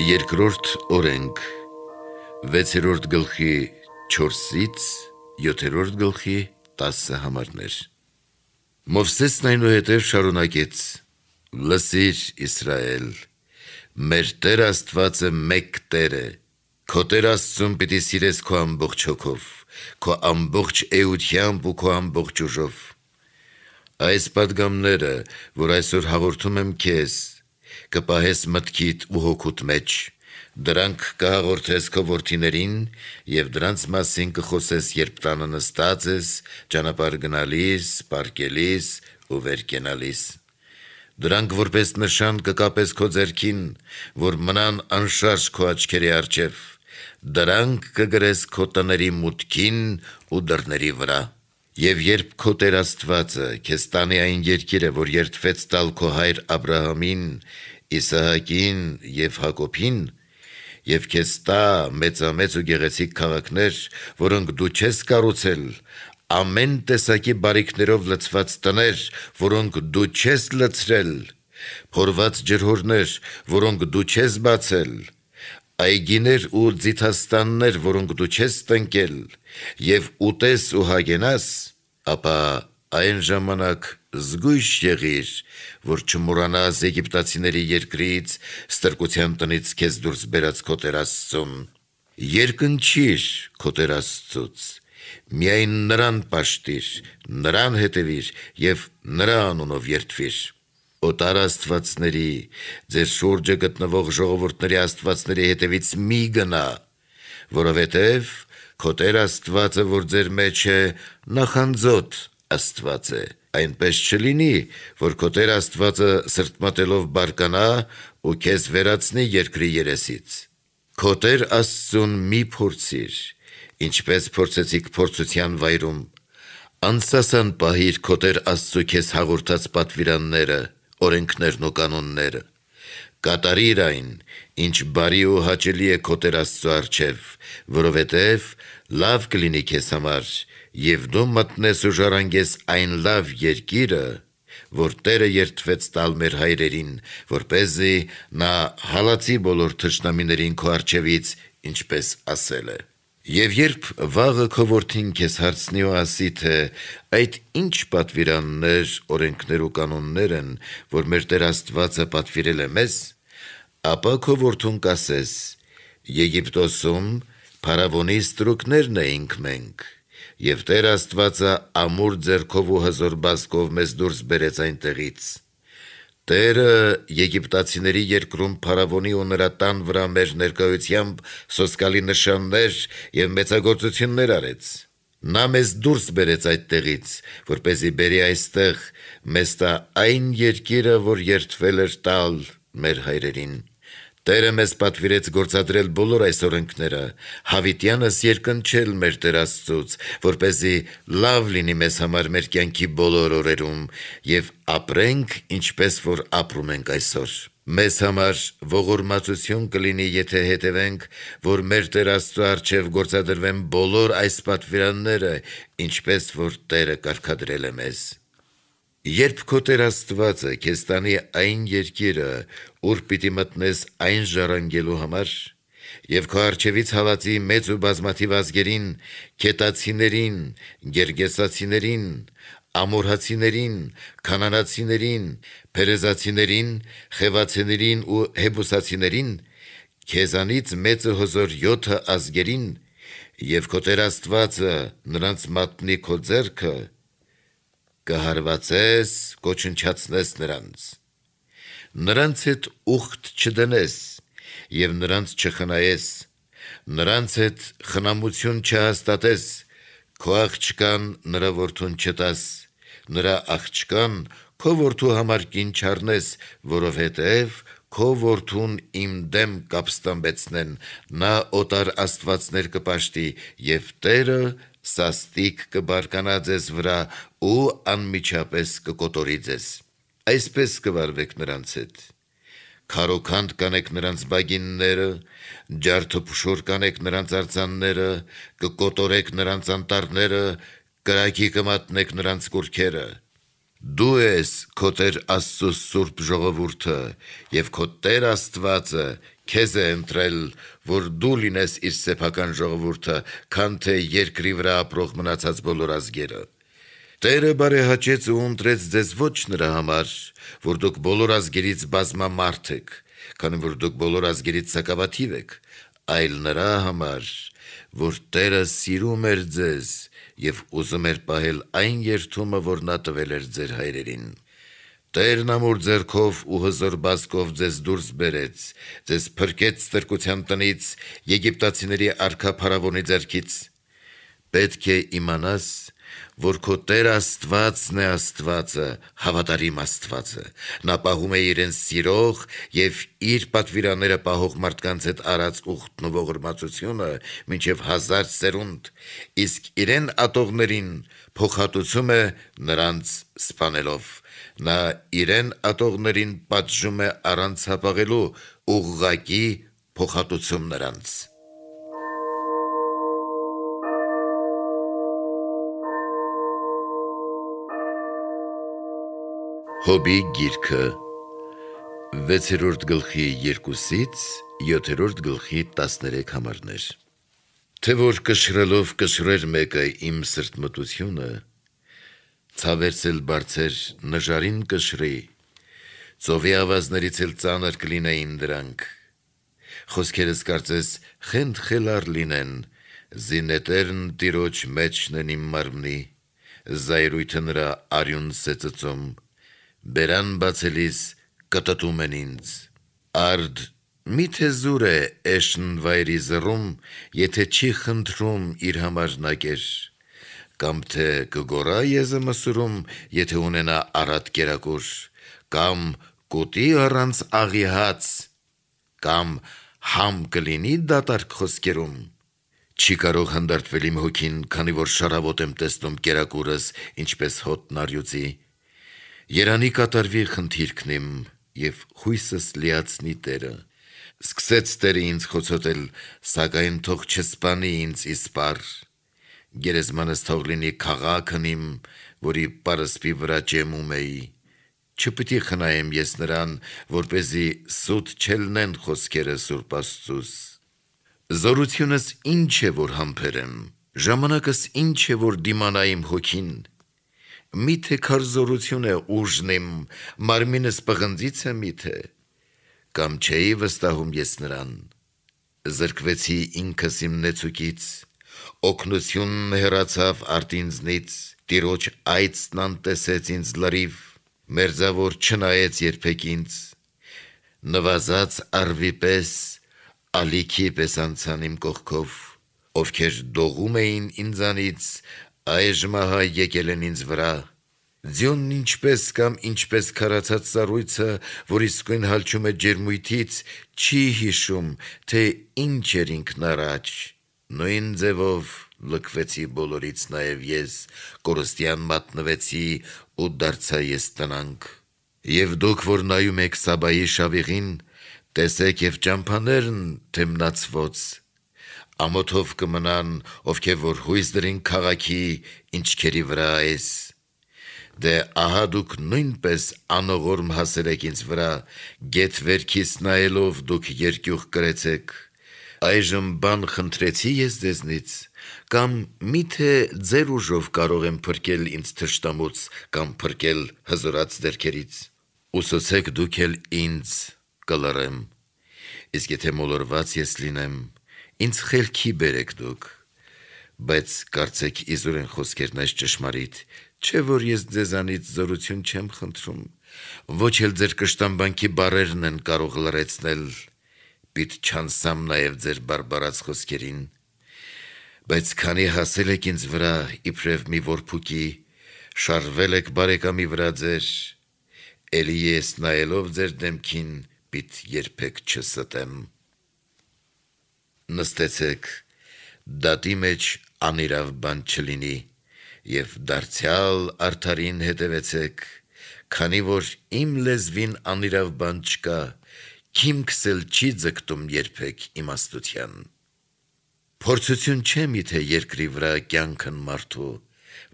Երկրորդ օրենք 6-րդ գլխի 4-ից 7-րդ գլխի 10 համարներ։ Մովսեսն այնուհետև շարունակեց. Լսիր Իսրայել, մեր Տեր Աստվածը մեկ Տեր է։ Քո Տեր Աստծուն պիտի սիրես քո ամբողջ հոգով, քո ամբողջ էությամբ ու քո ամբողջ ուժով։ Այս падգամները, որ այսօր հաղորդում եմ քեզ, կպահես մտքիդ ու հոգուտ մեջ, դրանք կհաղորդես քո որդիներին եւ դրանց մասին կխոսես, երբ տանը նստած ես, ճանապարհ գնալիս, պարկելիս ու վեր կենալիս։ Դրանք որպես նշան կկապես քո ձեռքին, որ մնան անշարժ քո աչքերի առջև։ Դրանք կգրես քո տների մուտքին ու դռների վրա։ Եվ երբ քո Տեր Աստվածը քեզ տանի այն երկիրը, որ երթվեց տալ քո հայր Աբ รา համին, Իսահակին եւ Հակոբին եւ քեզ տա մեծամեծ ու գեղեցիկ քաղաքներ, որոնք դու չես կառուցել, ամեն տեսակի բարիկներով լցված տներ, որոնք դու չես լցրել, փորված ջրհորներ, որոնք դու չես բացել, այգիներ ու ձիթաստաններ, որոնք դու չես տնկել, եւ ուտես ու հագենաս, ապա այն ժամանակ զգույշ եղիր, որ չմորանաս եգիպտացիների երկրից, ստրկության տնից քեզ դուրս բերած քո Տեր Աստծուն։ Երկնչիր քո Տեր Աստծուց։ Միայն նրան պաշտիր, նրան հետևիր եւ նրա անունով երթվիր։ Օտար Աստվածների, ձեր շուրջը գտնվող ժողովուրդների Աստվածների հետևից մի գնա, որովհետև քո Տեր Աստվածը, որ ձեր մեջ է, նախանձոտ Աստված է այնպես չլինի, որ քո Տեր Աստվածը սրտմատելով բարկանա ու քեզ վերացնի երկրի երեսից։ Քո Տեր Աստծուն մի փորձիր, ինչպես փորձեցիք փորձության վայրում։ Անսասան պահիր քո Տեր Աստծու քեզ հաղորդած պատվիրանները, օրենքներն ու կանոնները։ Կատարիր այն, ինչ բարի ու հաճելի է քո Տեր Աստծու արչև, որովհետև լավ կլինի քեզ համար եւ դու մտնես ու ժառանգես այն լավ երկիրը, որ Տերը երթվեց տալ մեր հայրերին, որ เป զի նա հալացի բոլոր թշնամիներին քո արջևից, ինչպես ասել է։ Եվ երբ վաղը քովորթին քեզ հարցնի ու ասի թե այդ ինչ պատվիրաններ, օրենքներ ու կանոններ են, որ մեր Տեր Աստվածը պատվիրել է մեզ, ապա քովորթուն կասես. Եգիպտոսում Փարավոնի ստրուկներն էինք մենք։ Եվ Տեր Աստվածը ամուր ձեռքով ու հզոր բազկով մեզ դուրս բերեց այնտեղից։ Տերը եգիպտացիների երկրում փարավոնի ու նրա տան վրա մեր ներկայությամբ սոսկալի նշաններ եւ մեծագործություններ արեց։ Նա մեզ դուրս բերեց այդտեղից, որպեսզի բերի այստեղ մեզ տա այն երկիրը, որ երթվել էր տալ մեր հայրերին։ Տերը մեզ պատվիրեց գործադրել բոլոր այս օրենքները, հավիտյանս երկնչել մեր Տեր Աստծուց, որ เป զի լավ լինի մեզ համար մեր կյանքի բոլոր օրերում եւ ապրենք ինչպես որ ապրում ենք այսօր։ Մեզ համար ողորմածություն կլինի, եթե հետևենք, որ մեր Տեր Աստծո արչև գործադրվեն բոլոր այս պատվիրանները, ինչպես որ Տերը կարգադրել է մեզ։ Երբ քո Տեր Աստվածը քեզ տանի այն երկիրը, ուր պիտի մտնես այն ժառանգելու համար, եւ քո արջևից հավածի մեծ ու բազմաթիվ ազգերին, քետացիներին, գերգեսացիներին, ամորհացիներին, կանանացիներին, փերեզացիներին, խևացիներին ու հեբուսացիներին, քեզանից մեծը հզոր 7 ազգերին, եւ քո Տեր Աստվածը նրանց մատնի քո ձեռքը կհարվածես, կոչնչացնես նրանց։ Նրանց հետ ուխտ չդնես եւ նրանց չխնայես։ Նրանց հետ խնամություն չհաստատես, քո աղջկան նրա որդուն չտաս, նրա աղջկան քո որդու համար կին չառնես, որովհետեւ քո որդուն իմ դեմ կապստամբեցնեն, նա օտար աստվածներ կպաշտի եւ Տերը սաստիկ կբարկանա ձեզ վրա ու անմիջապես կկոտորի ձեզ։ Այսպես կվարվեք նրանց հետ։ Քարոքանդ կանեք նրանց բագինները, ջարդփշուր կանեք նրանց արձանները, կկոտորեք նրանց անտառները, կրակի կմատնեք նրանց կուրքերը։ Դու ես քո Տեր Աստծո Սուրբ ժողովուրդը եւ քո Տեր Աստվածը քեզ է ընտրել, որ դու լինես իր սեփական ժողովուրդը, քան թե երկրի վրա ապրող մնացած բոլոր ազգերը։ Տերը բարեհաճեց ու ընտրեց ձեզ ոչ նրա համար, որ դուք բոլոր ազգերից բազմամարդ եք, քանի որ դուք բոլոր ազգերից սակավաթիվ եք, այլ նրա համար, որ Տերը սիրում էր ձեզ եւ ուզում էր պահել այն երթումը, որ նա տվել էր ձեր հայրերին։ Տերն ամուր ձերքով ու հզոր բազկով ձեզ դուրս բերեց, ձեզ փրկեց ստրկության տնից, եգիպտացիների արքա փարավոնի ձեռքից։ Պետք է իմանաս, որ քո Տեր Աստվածն է Աստվածը, հավատարիմ Աստվածը։ Նա պահում է իրեն սիրող եւ իր պատվիրաները պահող մարդկանց հետ արած ուխտն ու ողորմածությունը մինչև հազար սերունդ, իսկ իրեն ատողներին փոխհատուցում է նրանց սպանելով Նա իրեն ատողներին պատժում է առանց հապաղելու ուղղակի փոխհատուցում նրանց։ Հոբի գիրքը 6-րդ գլխի 2-ից 7-րդ գլխի 13 համարներ։ Թե որ կշրելով կշրեր մեկը իմ սրտմտությունը, ցավերսել բարձեր նժարին կշրի ծովի ավազներից էլ ծանր կլինեին դրանք խոսքերս կարծես խենդ խելար լինեն զինետերն տիրոջ մեջն են իմ մարմնի զայրույթը նրա արյուն սեծծում բերան բացելիս կտտում են ինձ արդ Միթե զուր է էշն վայրի զռում, եթե չի խնդրում իր համար նակեր կամ թե կգորա եզը մսուրում, եթե ունենա առատ կերակուր, կամ կուտի առանց աղիհաց, կամ համ կլինի դատարկ խոսկերում։ Չի կարող հնդարտվել իմ հոգին, քանի որ շարավոտ եմ տեսնում կերակուրս, ինչպես հոտն արյուծի։ Երանի կատարվի խնդիրքն իմ եւ հույսս լիացնի Տերը։ Սկսեց Տերը ինձ խոցոտել, սակայն թող չսպանի ինձ իսպար գերեզմանս թող լինի քաղաքն իմ, որի պարսպի վրա ջեմում էի։ Չպիտի խնայեմ ես նրան, որ เป զի սուտ չելնեն խոսքերը Սուրբ Աստծուս։ Զորությունս ինչ է, որ համբերեմ, ժամանակս ինչ է, որ դիմանա իմ հոգին։ Միթե քարզորություն է ուժն իմ, մարմինս պղնձից է միթե։ Կամ չէի վստահում ես նրան։ Զրկվեցի ինքս իմ նեցուկից, օկնությունն հերացավ արտինձնից, տիրոջ այցն անտեսեց ինձ լրիվ, մերձավոր չնայեց երբեք ինձ, նվազած արվի պես, ալիքի պես անցան իմ կողքով, ովքեր դողում էին ինձանից, այժմահա եկել են ինձ վրա, Ձյոնն ինչպես կամ ինչպես քարացած սառույցը, որ իսկույն հալչում է ջերմույթից, չի հիշում, թե ինչ էր ինքն առաջ Նույն ձևով լկվեցի բոլորից նաև ես, կորստյան մատնվեցի ու դարձա ես տնանք։ Եվ դուք, որ նայում եք Սաբայի շավիղին, տեսեք եւ ճամփաներն թեմնացված։ Ամոթով կմնան, ովքև որ հույս դրին քաղաքի ինչքերի վրա էս։ Դե ահա դուք նույնպես անողորմ հասել եք ինձ վրա, գետ վերքից նայելով դուք երկյուղ կրեցեք Այժմ բան խնդրեցի ես ձեզնից, կամ միթե ձեր ուժով կարող եմ փրկել ինձ թշտամուց կամ փրկել հզորած ձերքերից։ Ուսուցեք դուք էլ ինձ կլռեմ։ Իսկ եթե մոլորված ես լինեմ, ինձ խելքի բերեք դուք։ Բայց կարծեք իզուրեն խոսքերն այս ճշմարիտ, չէ որ ես ձեզանից զորություն չեմ խնդրում։ Ոչ էլ ձեր կշտամբանքի բարերն են կարող լրացնել պիտ չանսամ նաև ձեր բարբարած խոսքերին, բայց քանի հասել եք ինձ վրա իբրև մի որփուկի, շարվել եք բարեկամի վրա ձեր, ելի ես նայելով ձեր դեմքին պիտ երբեք չստեմ։ Նստեցեք, դատի մեջ անիրավ բան չլինի, և դարձյալ արդարին հետևեցեք, քանի որ իմ լեզվին անիրավ բան չկա, հիմքս էլ չի ձգտում երբեք իմաստության։ Փորձություն չէ միթե երկրի վրա կյանքն մարդու,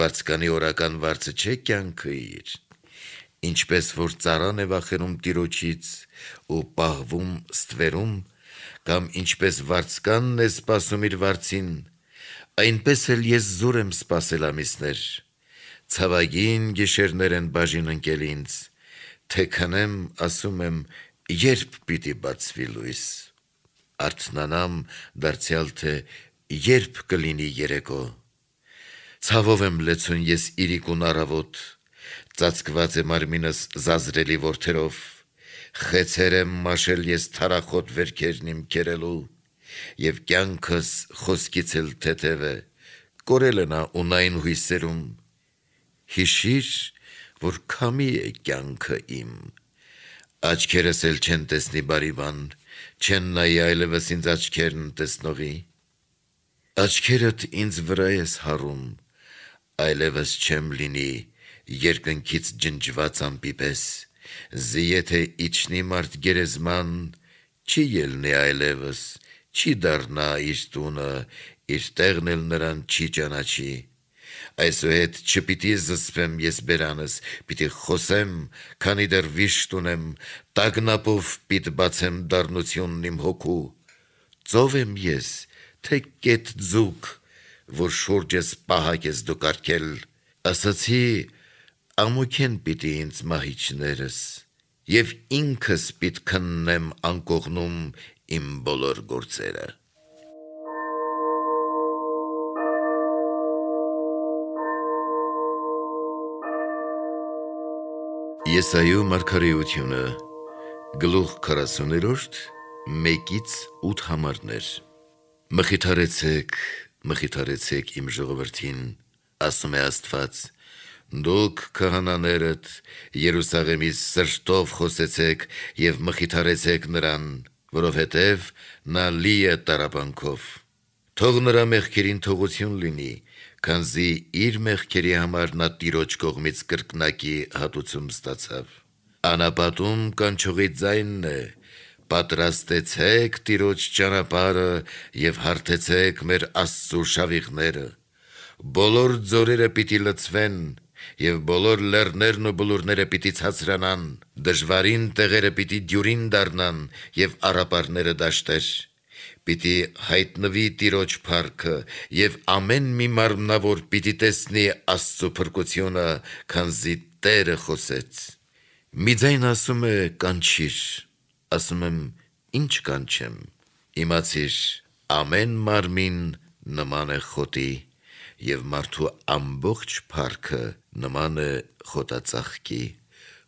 վարձկանի օրական վարձը չէ կյանքը իր։ Ինչպես որ ծարան է վախենում տիրոջից ու պահվում ստվերում, կամ ինչպես վարձկանն է սպասում իր վարձին, այնպես էլ ես զուր եմ սպասել ամիսներ։ Ցավագին գիշերներ են բաժին ընկել ինձ, թե քնեմ, ասում եմ, երբ պիտի բացվի լույս։ Արթնանամ դարձյալ թե երբ կլինի երեկո։ Ցավով եմ լեցուն ես իրիկուն առավոտ, ծածկված է մարմինս զազրելի որդերով, խեցեր եմ մաշել ես թարախոտ վերքերն իմ կերելու, և կյանքս խոսկից էլ թետև է, կորել նա ունային հույսերում, հիշիր, որ քամի է կյանքը իմ, Աչքերս էլ չեն տեսնի բարի բան, չեն նայի այլևս ինձ աչքերն տեսնողի։ Աչքերդ ինձ վրա ես հարում, այլևս չեմ լինի երկնքից ջնջված ամպիպես, զի եթե իջնի մարդ գերեզման, չի ելնի այլևս, չի դարնա իր տունը, իր տեղն էլ նրան չի ճանաչի։ Այսուհետ չպիտի զսպեմ ես բերանս, պիտի խոսեմ, քանի դեռ վիշտ ունեմ, տագնապով պիտ բացեմ դառնությունն իմ հոգու։ Ծով եմ ես, թե կետ ձուկ, որ շուրջս պահակես դու կարկել։ Ասացի, ամոքեն պիտի ինձ մահիչներս, եւ ինքս պիտ քննեմ անկողնում իմ բոլոր գործերը։ Եսայու մարգարեությունը գլուխ 40-րդ 1-ից 8 համարներ Մխիթարեցեք, մխիթարեցեք իմ ժողովրդին, ասում է Աստված։ Դուք քահանաներդ Երուսաղեմից սրտով խոսեցեք եւ մխիթարեցեք նրան, որովհետեւ նա լի է տարապանքով։ Թող նրա մեղքերին թողություն լինի քանզի իր մեղքերի համար նա տիրոջ կողմից կրկնակի հատուցում ստացավ։ Անապատում կանչողի ձայնն է. «Պատրաստեցեք տիրոջ ճանապարհը եւ հարթեցեք մեր Աստծո շավիղները»։ Բոլոր ձորերը պիտի լցվեն, եւ բոլոր լեռներն ու բլուրները պիտի ցածրանան, դժվարին տեղերը պիտի դյուրին դառնան եւ արապարները դաշտեր։ Պիտի հայտնվի Տիրոջ փառքը եւ ամեն մի մարմնավոր պիտի տեսնի Աստծո փրկությունը, քանզի Տերը խոսեց։ Մի ձայն ասում է կանչիր, ասում եմ ինչ կանչեմ։ Իմացիր, ամեն մարմին նման է խոտի եւ մարդու ամբողջ փառքը նման է խոտածաղկի։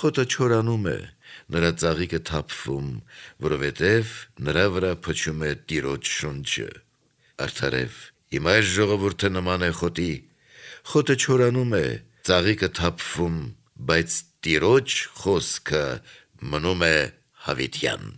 Խոտը չորանում է, նրա ծաղիկը թափվում, որովհետև նրա վրա փչում է տիրոջ շունչը։ Արդարև, իմ այս ժողովուրդը նման է խոտի, խոտը չորանում է, ծաղիկը թափվում, բայց տիրոջ խոսքը մնում է հավիտյան։